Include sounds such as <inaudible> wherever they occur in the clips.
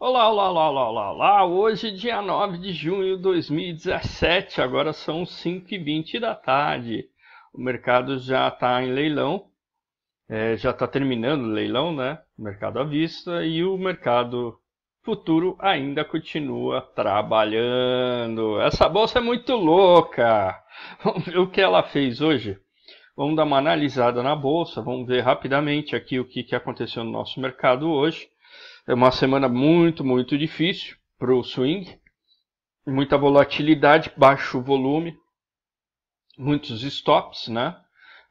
Olá, olá, olá, olá, olá, olá. Hoje, dia 9 de junho de 2017, agora são 5h20 da tarde. O mercado já está em leilão, é, já está terminando o leilão, né? O mercado à vista e o mercado futuro ainda continua trabalhando. Essa bolsa é muito louca. <laughs> Vamos ver o que ela fez hoje. Vamos dar uma analisada na bolsa, vamos ver rapidamente aqui o que, que aconteceu no nosso mercado hoje. É uma semana muito, muito difícil para o swing. Muita volatilidade, baixo volume, muitos stops, né?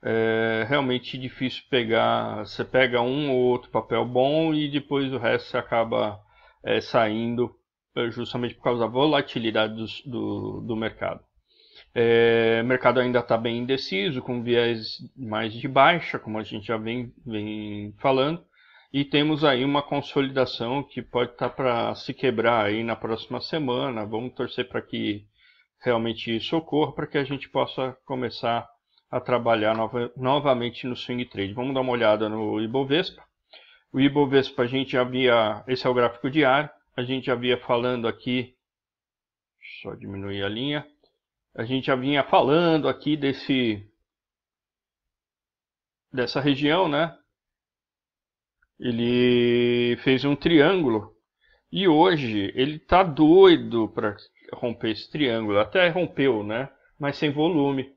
É realmente difícil pegar. Você pega um ou outro papel bom e depois o resto acaba é, saindo é, justamente por causa da volatilidade do, do, do mercado. É, o mercado ainda está bem indeciso, com viés mais de baixa, como a gente já vem, vem falando. E temos aí uma consolidação que pode estar tá para se quebrar aí na próxima semana. Vamos torcer para que realmente isso ocorra, para que a gente possa começar a trabalhar nova, novamente no swing trade. Vamos dar uma olhada no Ibovespa. O Ibovespa a gente já via, esse é o gráfico diário, a gente já via falando aqui, só diminuir a linha, a gente já vinha falando aqui desse dessa região, né? Ele fez um triângulo e hoje ele tá doido para romper esse triângulo. Até rompeu, né? Mas sem volume.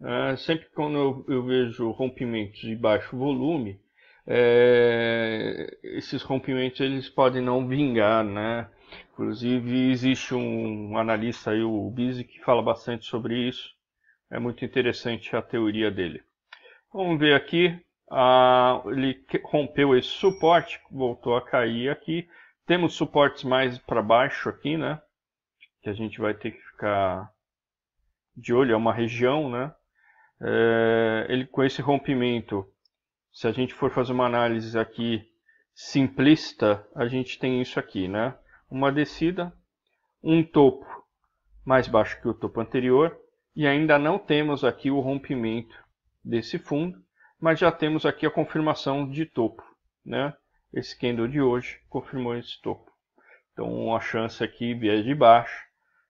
Ah, sempre quando eu, eu, vejo rompimentos de baixo volume, é, esses rompimentos eles podem não vingar, né? Inclusive existe um analista aí, o Bizi, que fala bastante sobre isso. É muito interessante a teoria dele. Vamos ver aqui ah, ele rompeu esse suporte, voltou a cair aqui. Temos suportes mais para baixo aqui, né? Que a gente vai ter que ficar de olho, é uma região, né? É, ele com esse rompimento, se a gente for fazer uma análise aqui simplista, a gente tem isso aqui, né? Uma descida, um topo mais baixo que o topo anterior e ainda não temos aqui o rompimento desse fundo mas já temos aqui a confirmação de topo. Né? Esse candle de hoje confirmou esse topo. Então a chance aqui viés de baixo,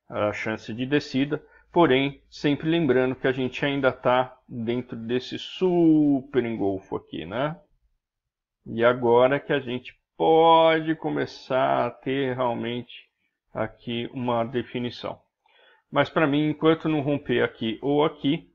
a chance de descida, porém sempre lembrando que a gente ainda está dentro desse super engolfo aqui, né? E agora que a gente pode começar a ter realmente aqui uma definição. Mas para mim, enquanto não romper aqui ou aqui,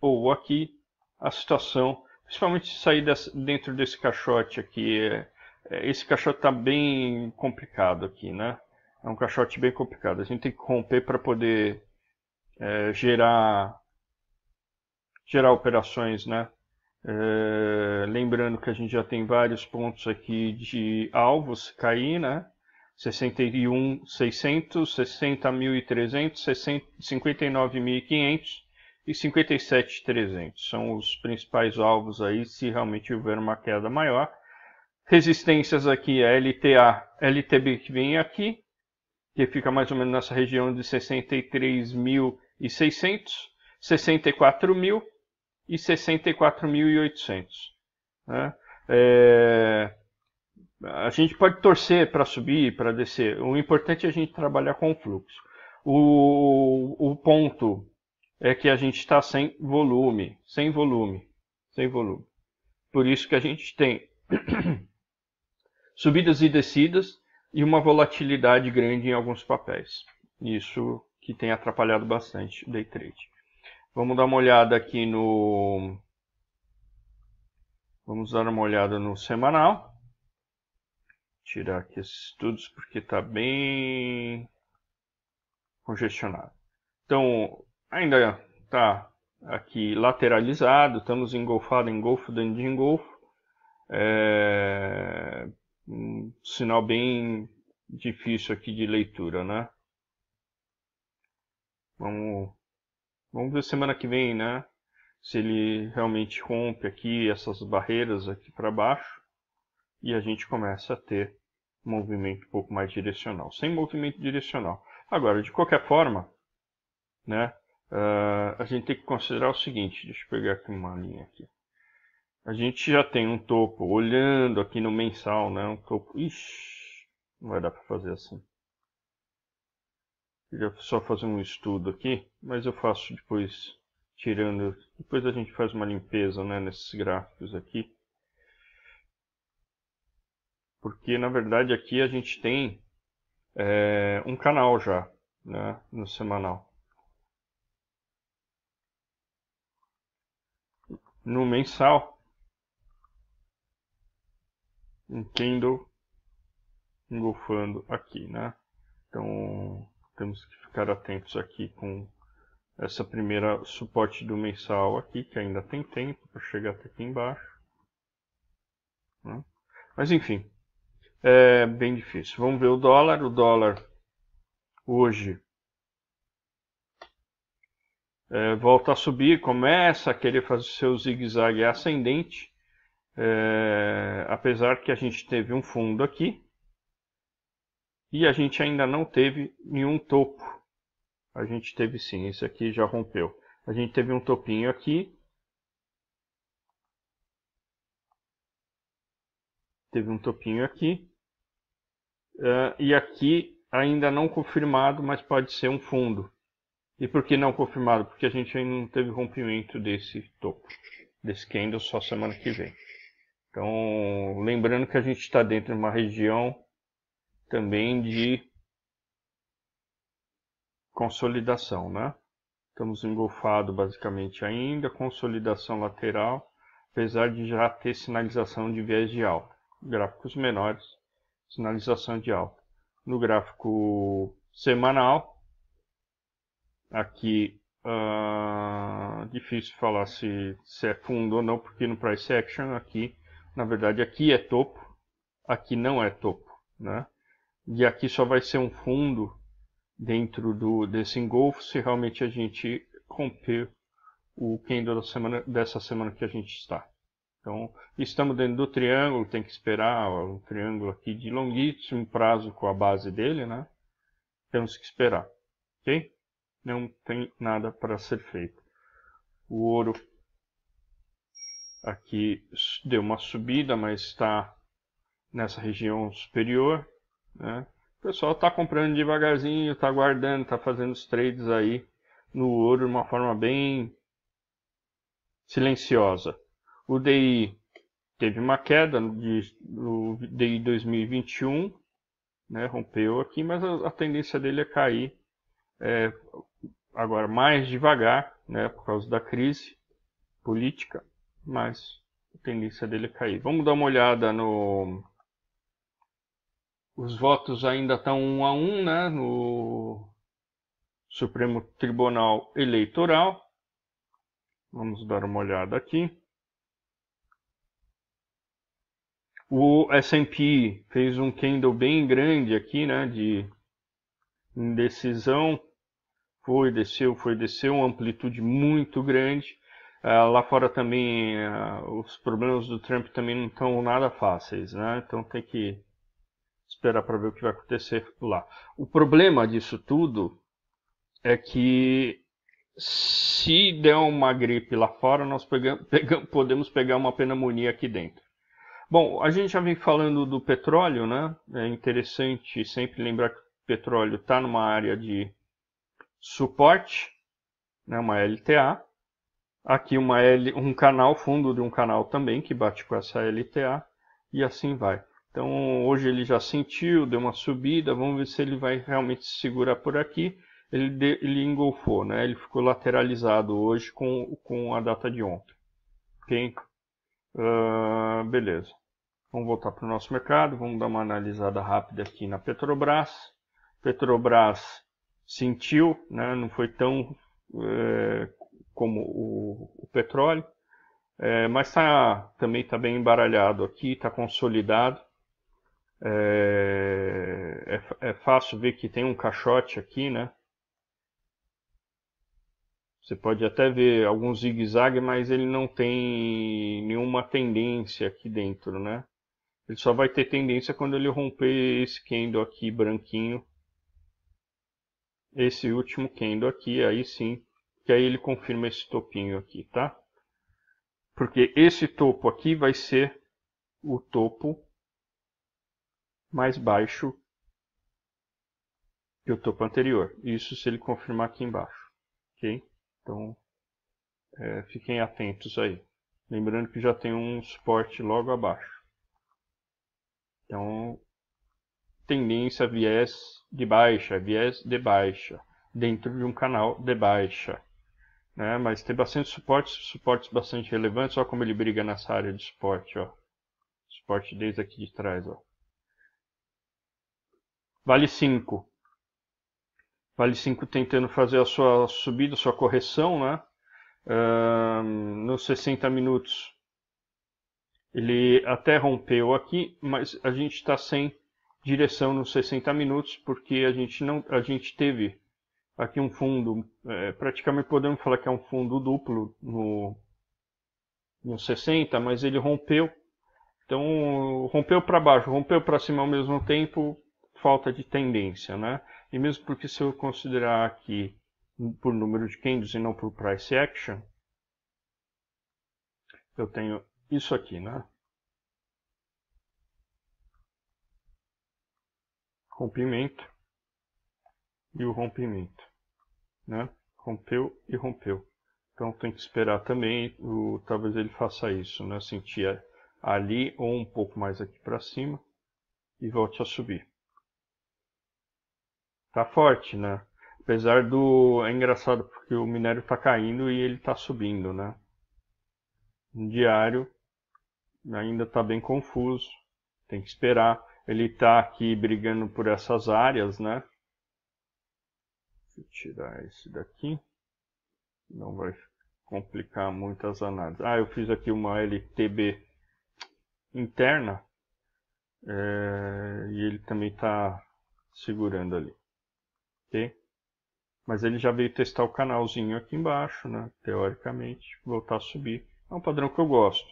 ou aqui, a situação, principalmente sair dentro desse caixote aqui. É, é, esse caixote está bem complicado aqui, né? É um caixote bem complicado. A gente tem que romper para poder é, gerar gerar operações, né? É, lembrando que a gente já tem vários pontos aqui de alvos cair, né? 61.600, 60.300, 59.500 e 57,300. São os principais alvos aí se realmente houver uma queda maior. Resistências aqui, a LTA, LTB que vem aqui, que fica mais ou menos nessa região de 63.600, 64.000 e 64.800. Né? É... A gente pode torcer para subir, para descer. O importante é a gente trabalhar com o fluxo. O, o ponto é que a gente está sem volume, sem volume, sem volume. Por isso que a gente tem <clears throat> subidas e descidas e uma volatilidade grande em alguns papéis. Isso que tem atrapalhado bastante o day trade. Vamos dar uma olhada aqui no Vamos dar uma olhada no semanal. Tirar aqui esses estudos porque está bem congestionado. Então, ainda está aqui lateralizado, estamos engolfado em golfo dentro de engolfo. É, um sinal bem difícil aqui de leitura, né? Vamos, vamos ver semana que vem, né? Se ele realmente rompe aqui essas barreiras aqui para baixo e a gente começa a ter movimento um pouco mais direcional, sem movimento direcional. Agora, de qualquer forma, né? Uh, a gente tem que considerar o seguinte, deixa eu pegar aqui uma linha aqui. A gente já tem um topo olhando aqui no mensal, né? Um topo. Ixi, não vai dar para fazer assim. Queria só fazer um estudo aqui, mas eu faço depois tirando. Depois a gente faz uma limpeza né, nesses gráficos aqui. Porque na verdade aqui a gente tem é, um canal já né, no semanal. no mensal um candle engolfando aqui, né? Então temos que ficar atentos aqui com essa primeira suporte do mensal aqui, que ainda tem tempo para chegar até aqui embaixo. Né? Mas enfim, é bem difícil. Vamos ver o dólar. O dólar hoje é, volta a subir, começa a querer fazer seu zigue-zague ascendente, é, apesar que a gente teve um fundo aqui e a gente ainda não teve nenhum topo. A gente teve sim, esse aqui já rompeu. A gente teve um topinho aqui. Teve um topinho aqui. Uh, e aqui ainda não confirmado, mas pode ser um fundo. E por que não confirmado? Porque a gente ainda não teve rompimento desse topo, desse candle só semana que vem. Então, lembrando que a gente está dentro de uma região também de consolidação, né? Estamos engolfados basicamente ainda, consolidação lateral, apesar de já ter sinalização de viés de alta. Gráficos menores, sinalização de alta. No gráfico semanal, aqui uh, difícil falar se, se é fundo ou não, porque no price action aqui, na verdade aqui é topo, aqui não é topo, né? E aqui só vai ser um fundo dentro do, desse engolfo se realmente a gente romper o candle da semana, dessa semana que a gente está. Então, estamos dentro do triângulo, tem que esperar um triângulo aqui de longuíssimo prazo com a base dele, né? Temos que esperar, ok? não tem nada para ser feito. O ouro aqui deu uma subida, mas está nessa região superior. Né? O pessoal está comprando devagarzinho, está guardando, está fazendo os trades aí no ouro de uma forma bem silenciosa. O DI teve uma queda no DI 2021, né, rompeu aqui, mas a, a tendência dele é cair é, agora mais devagar, né, por causa da crise política, mas a tendência dele é cair. Vamos dar uma olhada no os votos ainda estão um a um, né, no Supremo Tribunal Eleitoral. Vamos dar uma olhada aqui. O S&P fez um candle bem grande aqui, né, de indecisão foi, desceu, foi, desceu, uma amplitude muito grande. Uh, lá fora também uh, os problemas do Trump também não estão nada fáceis, né? Então tem que esperar para ver o que vai acontecer lá. O problema disso tudo é que se der uma gripe lá fora, nós pegamos, <laughs> pegamos, podemos pegar uma pneumonia aqui dentro. Bom, a gente já vem falando do petróleo, né? É interessante sempre lembrar que o petróleo está numa área de suporte, né, uma LTA. Aqui uma L, um canal, fundo de um canal também, que bate com essa LTA. E assim vai. Então hoje ele já sentiu, deu uma subida, vamos ver se ele vai realmente se segurar por aqui. Ele, de, ele engolfou, né? ele ficou lateralizado hoje com, com a data de ontem. Ok? Uh, beleza. Vamos voltar para o nosso mercado, vamos dar uma analisada rápida aqui na Petrobras. Petrobras sentiu, né? não foi tão é, como o, o petróleo, é, mas tá, também está bem embaralhado aqui, está consolidado. Eh, é, é, fácil ver que tem um caixote aqui, né? Você pode até ver algum zigue-zague, mas ele não tem nenhuma tendência aqui dentro, né? Ele só vai ter tendência quando ele romper esse candle aqui branquinho esse último Kendo aqui, aí sim, que aí ele confirma esse topinho aqui, tá? Porque esse topo aqui vai ser o topo mais baixo que o topo anterior. Isso se ele confirmar aqui embaixo, ok? Então, é, fiquem atentos aí. Lembrando que já tem um suporte logo abaixo. Então, tendência viés de baixa, viés de baixa, dentro de um canal de baixa. Né? Mas tem bastante suportes, suportes bastante relevantes, olha como ele briga nessa área de suporte, ó. Suporte desde aqui de trás, ó. Vale 5. Vale 5 tentando fazer a sua subida, sua correção, né? nos 60 minutos. Ele até rompeu aqui, mas a gente está sem direção nos 60 minutos, porque a gente não, a gente teve aqui um fundo, é, praticamente podemos falar que é um fundo duplo no, no 60, mas ele rompeu. Então, rompeu para baixo, rompeu para cima ao mesmo tempo, falta de tendência, né? E mesmo porque se eu considerar aqui por número de candles e não por price action, eu tenho isso aqui, né? rompimento e o rompimento, né? Rompeu e rompeu. Então tem que esperar também, o, talvez ele faça isso, né? Sentir ali ou um pouco mais aqui para cima e volte a subir. Tá forte, né? Apesar do. É engraçado porque o minério está caindo e ele está subindo, né? No diário ainda está bem confuso, tem que esperar ele está aqui brigando por essas áreas, né? Deixa eu tirar esse daqui. Não vai complicar muito as análises. Ah, eu fiz aqui uma LTB interna. É, e ele também está segurando ali. Ok? Mas ele já veio testar o canalzinho aqui embaixo, né? Teoricamente, voltar a subir. É um padrão que eu gosto.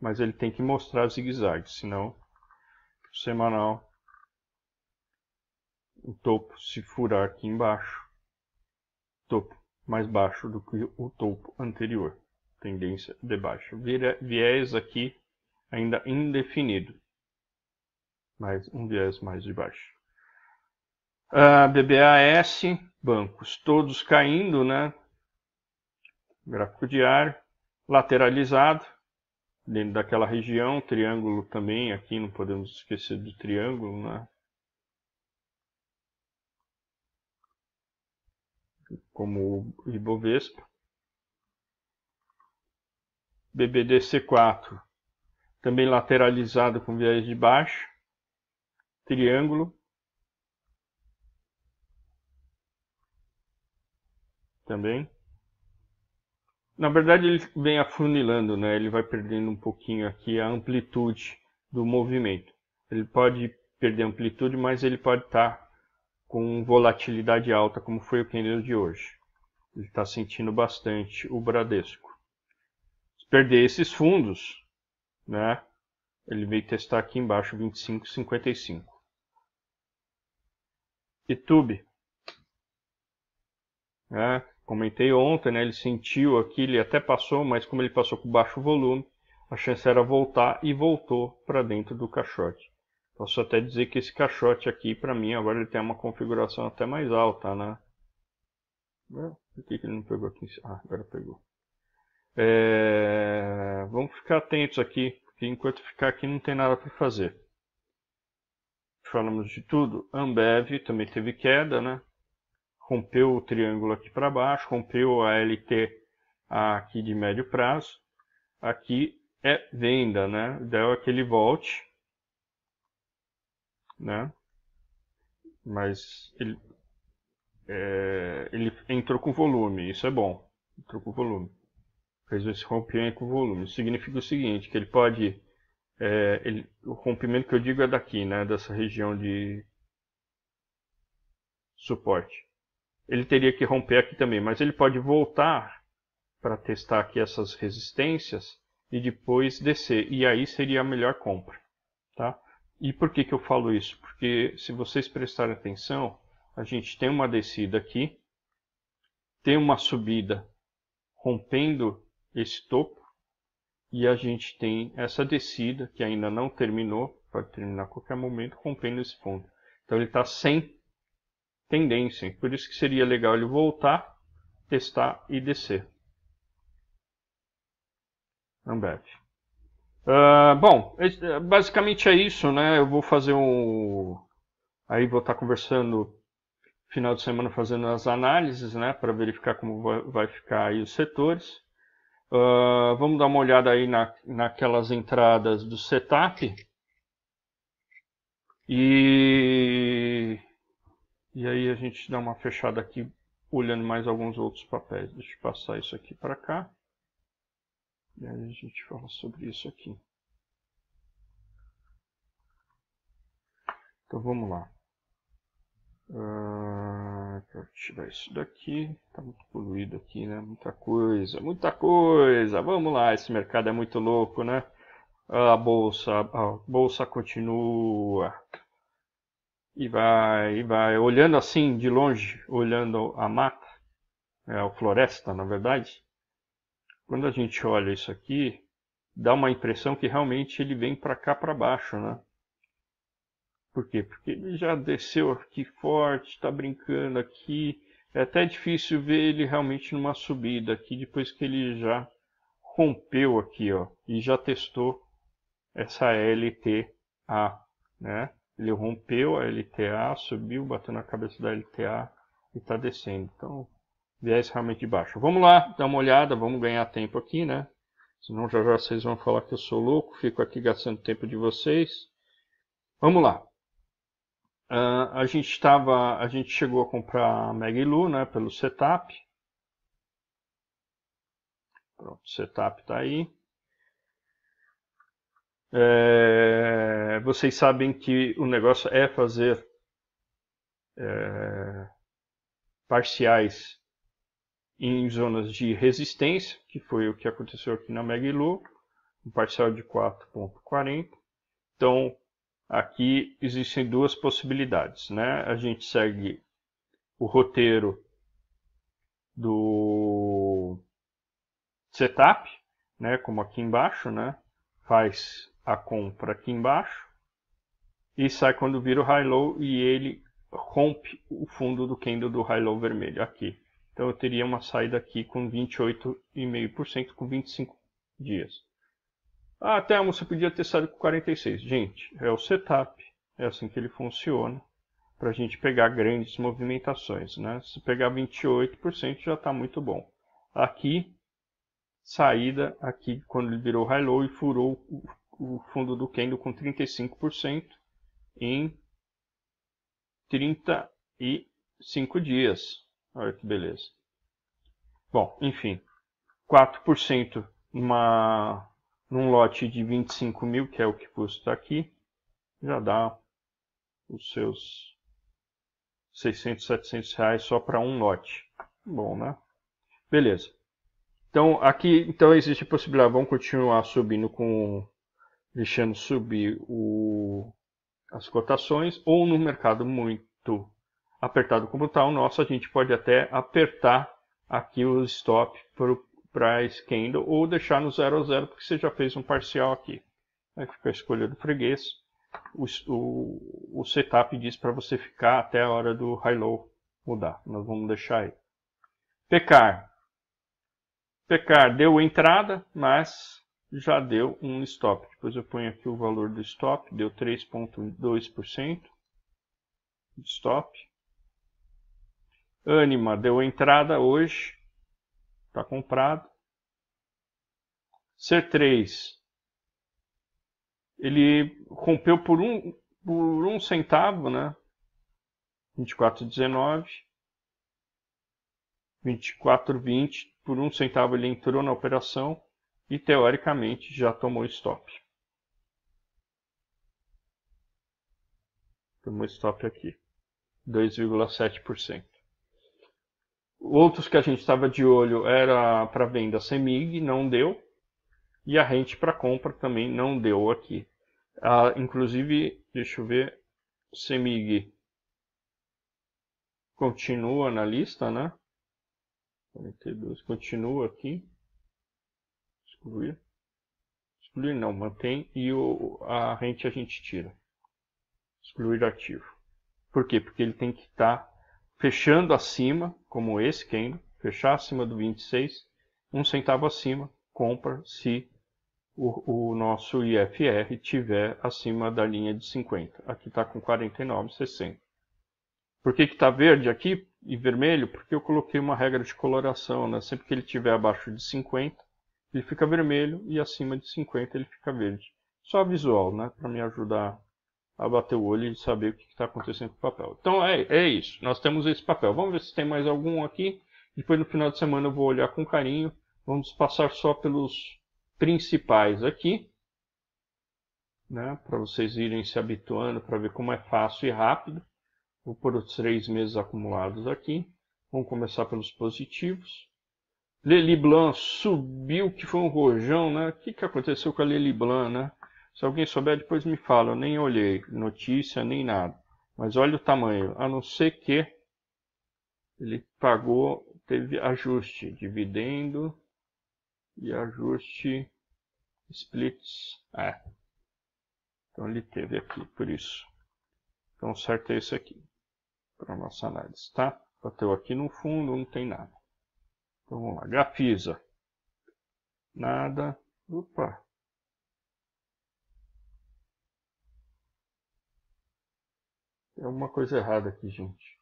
Mas ele tem que mostrar zigue-zague, senão semanal, o topo se furar aqui embaixo, topo mais baixo do que o topo anterior, tendência de baixo Viés aqui ainda indefinido, mais um viés mais de baixo. Uh, BBAS, bancos todos caindo, né? Gráfico diário, lateralizado, dentro daquela região, triângulo também, aqui não podemos esquecer do triângulo, né? como o Ibovespa. BBDC4, também lateralizado com viés de baixo, triângulo. Também. Na verdade, ele vem afunilando, né? Ele vai perdendo um pouquinho aqui a amplitude do movimento. Ele pode perder amplitude, mas ele pode estar tá com volatilidade alta, como foi o candle de hoje. Ele está sentindo bastante o Bradesco. Se perder esses fundos, né? Ele veio testar aqui embaixo 25,55. YouTube. Né? comentei ontem, né, ele sentiu aqui, ele até passou, mas como ele passou com baixo volume, a chance era voltar e voltou para dentro do caixote. Posso até dizer que esse caixote aqui, para mim, agora ele tem uma configuração até mais alta, né? Por que, que ele não pegou aqui? Ah, agora pegou. É... Vamos ficar atentos aqui, porque enquanto ficar aqui não tem nada para fazer. Falamos de tudo. Ambev também teve queda, né? rompeu o triângulo aqui para baixo, rompeu a LT aqui de médio prazo, aqui é venda, né? O ideal é que ele volte, né? Mas ele, é, ele entrou com volume, isso é bom, entrou com volume. Fez esse rompimento com volume. Significa o seguinte, que ele pode... É, ele, o rompimento que eu digo é daqui, né? Dessa região de suporte ele teria que romper aqui também, mas ele pode voltar para testar aqui essas resistências e depois descer, e aí seria a melhor compra. Tá? E por que, que eu falo isso? Porque se vocês prestarem atenção, a gente tem uma descida aqui, tem uma subida rompendo esse topo, e a gente tem essa descida que ainda não terminou, pode terminar a qualquer momento, rompendo esse ponto. Então ele está sem tendência. Por isso que seria legal ele voltar, testar e descer. Ambev. Uh, bom, basicamente é isso, né? Eu vou fazer um... Aí vou estar tá conversando final de semana fazendo as análises, né? Para verificar como vai ficar aí os setores. Uh, vamos dar uma olhada aí na, naquelas entradas do setup. E e aí a gente dá uma fechada aqui, olhando mais alguns outros papéis. Deixa eu passar isso aqui para cá. E aí a gente fala sobre isso aqui. Então vamos lá. Uh, tirar isso daqui. Está muito poluído aqui, né? Muita coisa, muita coisa. Vamos lá, esse mercado é muito louco, né? A bolsa, a bolsa continua. E vai, e vai, olhando assim de longe, olhando a mata, é, a floresta, na verdade, quando a gente olha isso aqui, dá uma impressão que realmente ele vem para cá para baixo, né? Por quê? Porque ele já desceu aqui forte, está brincando aqui. É até difícil ver ele realmente numa subida aqui, depois que ele já rompeu aqui, ó, e já testou essa LTA, né? Ele rompeu a LTA, subiu, bateu na cabeça da LTA e está descendo. Então, viés realmente de baixo. Vamos lá, dar uma olhada, vamos ganhar tempo aqui, né? Senão já já vocês vão falar que eu sou louco, fico aqui gastando tempo de vocês. Vamos lá. Uh, a gente estava, a gente chegou a comprar a Megailu, né, pelo setup. Pronto, o setup está aí. É, vocês sabem que o negócio é fazer é, parciais em zonas de resistência, que foi o que aconteceu aqui na Megailu, um parcial de 4.40. Então, aqui existem duas possibilidades. Né? A gente segue o roteiro do setup, né? como aqui embaixo, né? faz a compra aqui embaixo e sai quando vira o high-low e ele rompe o fundo do candle do high-low vermelho aqui. Então eu teria uma saída aqui com 28,5% com 25 dias. Ah, a moça podia ter saído com 46. Gente, é o setup, é assim que ele funciona para a gente pegar grandes movimentações. Né? Se pegar 28% já está muito bom. Aqui, saída, aqui quando ele virou high-low e furou o o fundo do Kendo com 35% em 35 dias. Olha que beleza. Bom, enfim, 4% numa, num lote de 25 mil, que é o que custa aqui, já dá os seus 600, 700 reais só para um lote. Bom, né? Beleza. Então, aqui então existe a possibilidade, vamos continuar subindo com deixando subir o, as cotações, ou no mercado muito apertado como está o nosso, a gente pode até apertar aqui o stop para a candle ou deixar no 0 a 0 porque você já fez um parcial aqui. Aí né, fica a escolha do freguês. O, o, o setup diz para você ficar até a hora do high-low mudar. Nós vamos deixar aí. Pecar. Pecar deu entrada, mas já deu um stop. Depois eu ponho aqui o valor do stop, deu 3,2% de stop. Anima deu entrada hoje, está comprado. Ser 3, ele rompeu por um, por um centavo, né? 24,19. 24,20. Por um centavo ele entrou na operação e teoricamente já tomou stop. Tomou stop aqui, 2,7%. Outros que a gente estava de olho era para venda Semig, não deu. E a rente para compra também não deu aqui. Ah, inclusive, deixa eu ver, Semig continua na lista, né? 42 continua aqui excluir. Excluir não, mantém e o, a rente a gente tira. Excluir ativo. Por quê? Porque ele tem que estar tá fechando acima, como esse Kendo, é fechar acima do 26, um centavo acima, compra se o, o nosso IFR tiver acima da linha de 50. Aqui está com 49,60. Por que está verde aqui e vermelho? Porque eu coloquei uma regra de coloração. Né? Sempre que ele estiver abaixo de 50, ele fica vermelho e acima de 50 ele fica verde. Só visual, né? Para me ajudar a bater o olho e saber o que está acontecendo com o papel. Então é, é isso, nós temos esse papel. Vamos ver se tem mais algum aqui. Depois no final de semana eu vou olhar com carinho. Vamos passar só pelos principais aqui. Né, para vocês irem se habituando, para ver como é fácil e rápido. Vou pôr os três meses acumulados aqui. Vamos começar pelos positivos. Lely Blanc subiu, que foi um rojão, né? O que, que aconteceu com a Lely Blanc, né? Se alguém souber, depois me fala. Eu nem olhei notícia, nem nada. Mas olha o tamanho. A não ser que ele pagou, teve ajuste, dividendo e ajuste splits. É. Então ele teve aqui, por isso. Então certo é esse aqui, para nossa análise, tá? Bateu aqui no fundo, não tem nada. Então, vamos lá, grafisa. Nada. Opa. Tem alguma coisa errada aqui, gente.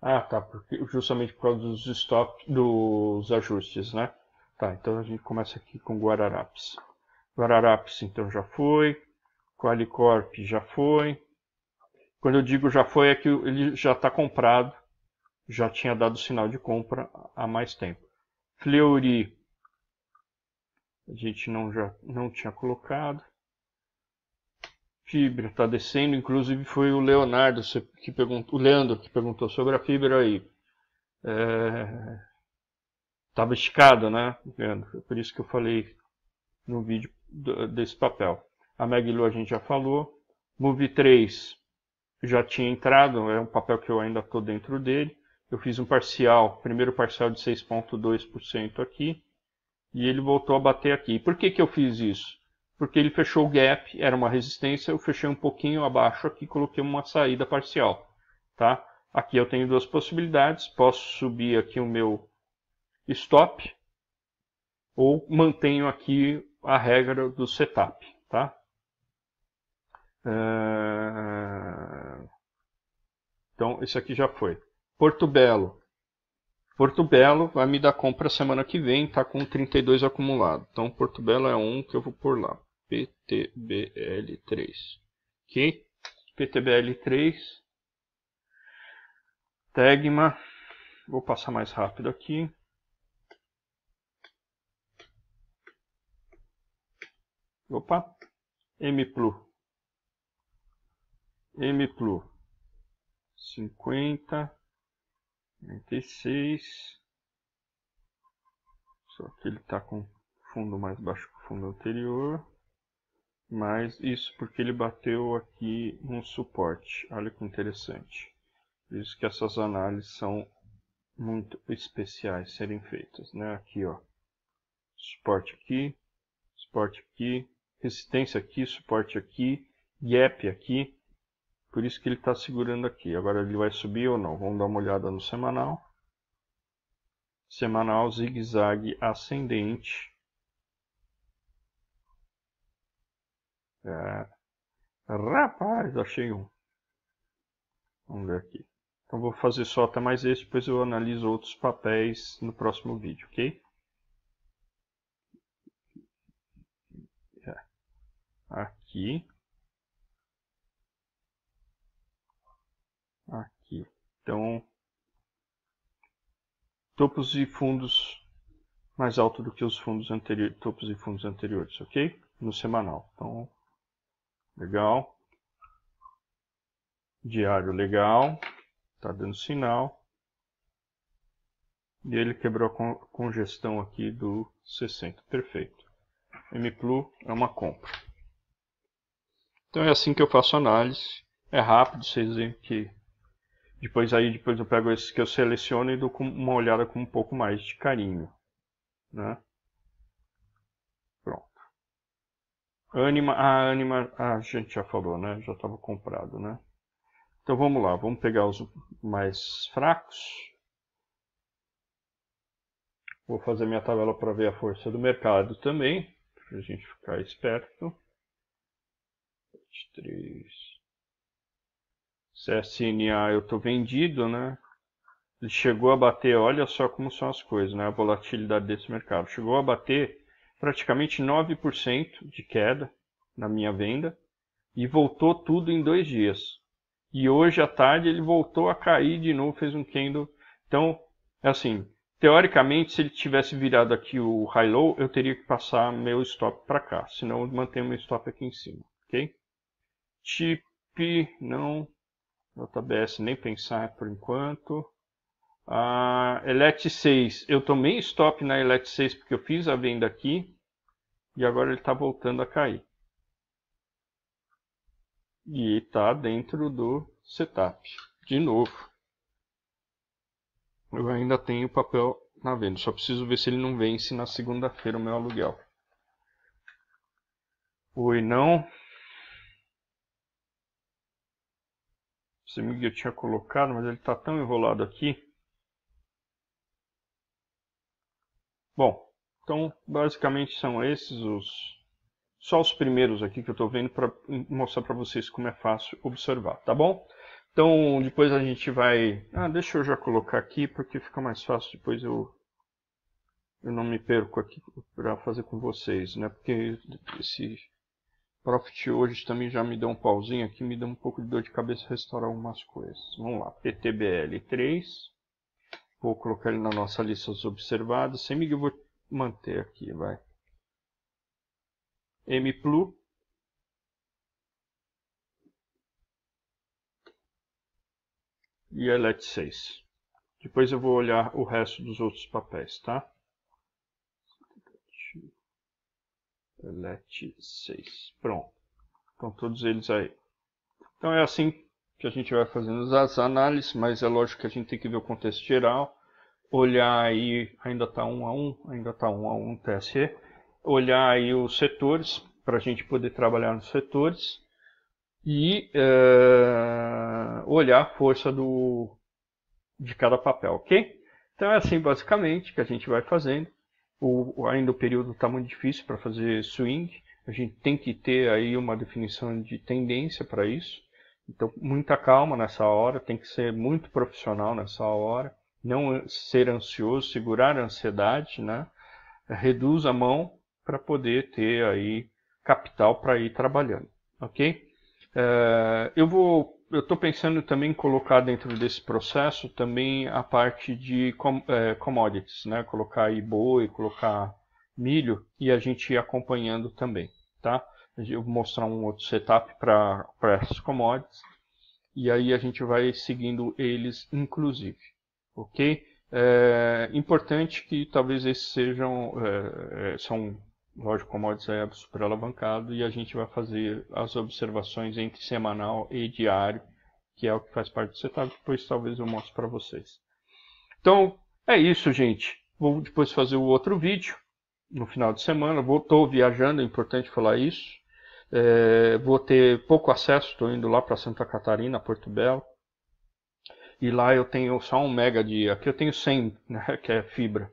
Ah, tá, porque justamente por causa dos stop dos ajustes, né? Tá, então a gente começa aqui com Guararapes. Guararapes então já foi, Qualicorp já foi. Quando eu digo já foi é que ele já está comprado já tinha dado sinal de compra há mais tempo. Fleury a gente não, já, não tinha colocado. Fibra está descendo, inclusive foi o Leonardo que perguntou, o Leandro que perguntou sobre a fibra aí. Estava é, esticada, né, Leandro? É por isso que eu falei no vídeo desse papel. A Meglu a gente já falou. Move 3 já tinha entrado, é um papel que eu ainda estou dentro dele eu fiz um parcial, primeiro parcial de 6,2% aqui, e ele voltou a bater aqui. Por que, que eu fiz isso? Porque ele fechou o gap, era uma resistência, eu fechei um pouquinho abaixo aqui, coloquei uma saída parcial, tá? Aqui eu tenho duas possibilidades, posso subir aqui o meu stop, ou mantenho aqui a regra do setup, tá? Ah, então, isso aqui já foi. Porto Belo. Porto Belo vai me dar compra semana que vem, tá com 32 acumulado. Então Porto Belo é um que eu vou por lá. PTBL3. Ok? PTBL3. Tegma. Vou passar mais rápido aqui. Opa. Mplu. Mplu. 50. 96, Só que ele está com fundo mais baixo que o fundo anterior. Mas isso porque ele bateu aqui no suporte. Olha que interessante. Por isso que essas análises são muito especiais serem feitas. Né? Aqui, ó. Suporte aqui, suporte aqui, resistência aqui, suporte aqui, gap aqui. Por isso que ele está segurando aqui. Agora ele vai subir ou não? Vamos dar uma olhada no semanal. Semanal zigue-zague ascendente. É. Rapaz, achei um. Vamos ver aqui. Então vou fazer só até mais esse, depois eu analiso outros papéis no próximo vídeo, ok? É. Aqui. Então, topos e fundos mais alto do que os fundos anteriores, topos e fundos anteriores, ok? No semanal. Então, legal. Diário legal. Tá dando sinal. E ele quebrou a congestão aqui do 60. Perfeito. MPLU é uma compra. Então é assim que eu faço análise. É rápido, vocês veem que depois aí depois eu pego esses que eu seleciono e dou uma olhada com um pouco mais de carinho. Né? Pronto. Anima, a Anima, a gente já falou, né? Já estava comprado, né? Então vamos lá, vamos pegar os mais fracos. Vou fazer minha tabela para ver a força do mercado também, para a gente ficar esperto. 23... É CSNA eu estou vendido, né? Ele chegou a bater, olha só como são as coisas, né? A volatilidade desse mercado. Chegou a bater praticamente 9% de queda na minha venda e voltou tudo em dois dias. E hoje à tarde ele voltou a cair de novo, fez um candle. Então, é assim, teoricamente, se ele tivesse virado aqui o high low, eu teria que passar meu stop para cá, senão eu mantenho meu stop aqui em cima, ok? Tip, não, JBS nem pensar por enquanto. A Elect 6, eu tomei stop na Elect 6 porque eu fiz a venda aqui e agora ele está voltando a cair. E está dentro do setup, de novo. Eu ainda tenho o papel na venda, só preciso ver se ele não vence na segunda-feira o meu aluguel. Oi, não. que eu tinha colocado, mas ele está tão enrolado aqui. Bom, então basicamente são esses os só os primeiros aqui que eu estou vendo para mostrar para vocês como é fácil observar, tá bom? Então depois a gente vai... Ah, deixa eu já colocar aqui porque fica mais fácil depois eu, eu não me perco aqui para fazer com vocês, né? Porque esse Profit hoje também já me deu um pauzinho aqui, me deu um pouco de dor de cabeça restaurar algumas coisas. Vamos lá, PTBL3. Vou colocar ele na nossa lista dos observados. Sem eu vou manter aqui, vai. MPlu. E Elet 6. Depois eu vou olhar o resto dos outros papéis, tá? let 6. Pronto. estão todos eles aí. Então é assim que a gente vai fazendo as análises, mas é lógico que a gente tem que ver o contexto geral, olhar aí, ainda está 1 a 1, ainda está 1 a 1 TSE, olhar aí os setores, para a gente poder trabalhar nos setores, e é, olhar a força do, de cada papel, ok? Então é assim basicamente que a gente vai fazendo o, ainda o período está muito difícil para fazer swing. A gente tem que ter aí uma definição de tendência para isso. Então, muita calma nessa hora, tem que ser muito profissional nessa hora, não ser ansioso, segurar a ansiedade, né? Reduz a mão para poder ter aí capital para ir trabalhando, ok? Uh, eu vou eu estou pensando também em colocar dentro desse processo também a parte de com, é, commodities, né? Colocar aí boi, colocar milho e a gente ir acompanhando também, tá? Eu vou mostrar um outro setup para essas commodities e aí a gente vai seguindo eles inclusive, ok? É importante que talvez esses sejam é, é são lógico, como odds é superalavancado, e a gente vai fazer as observações entre semanal e diário, que é o que faz parte do setup, depois talvez eu mostre para vocês. Então, é isso, gente. Vou depois fazer o outro vídeo, no final de semana. estou viajando, é importante falar isso. É, vou ter pouco acesso, estou indo lá para Santa Catarina, Porto Belo. E lá eu tenho só um mega de... Aqui eu tenho 100, né, <laughs> que é fibra.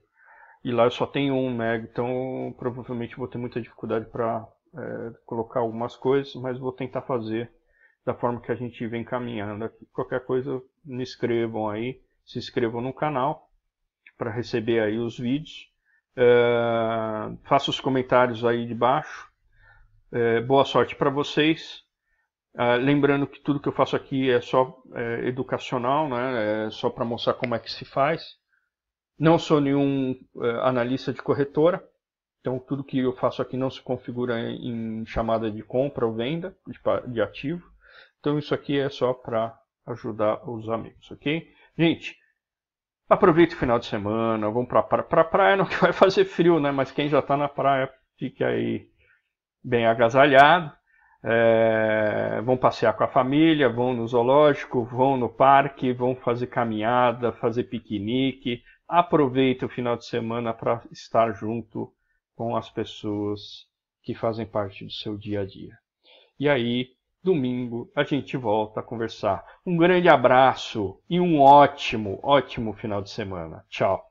E lá eu só tenho um mega, então provavelmente vou ter muita dificuldade para é, colocar algumas coisas, mas vou tentar fazer da forma que a gente vem caminhando aqui. Qualquer coisa, me inscrevam aí, se inscrevam no canal para receber aí os vídeos. É, faça os comentários aí de baixo. É, boa sorte para vocês. Uh, lembrando que tudo que eu faço aqui é só é, educacional, né? é só para mostrar como é que se faz. Não sou nenhum uh, analista de corretora, então tudo que eu faço aqui não se configura em, em chamada de compra ou venda de, de ativo. Então isso aqui é só para ajudar os amigos, ok? Gente, aproveite o final de semana, vamos para pra, pra praia, não <laughs> que vai fazer frio, né? Mas quem já está na praia, fique aí bem agasalhado. É, vão passear com a família, vão no zoológico, vão no parque, vão fazer caminhada, fazer piquenique, Aproveite o final de semana para estar junto com as pessoas que fazem parte do seu dia a dia. E aí, domingo, a gente volta a conversar. Um grande abraço e um ótimo, ótimo final de semana. Tchau.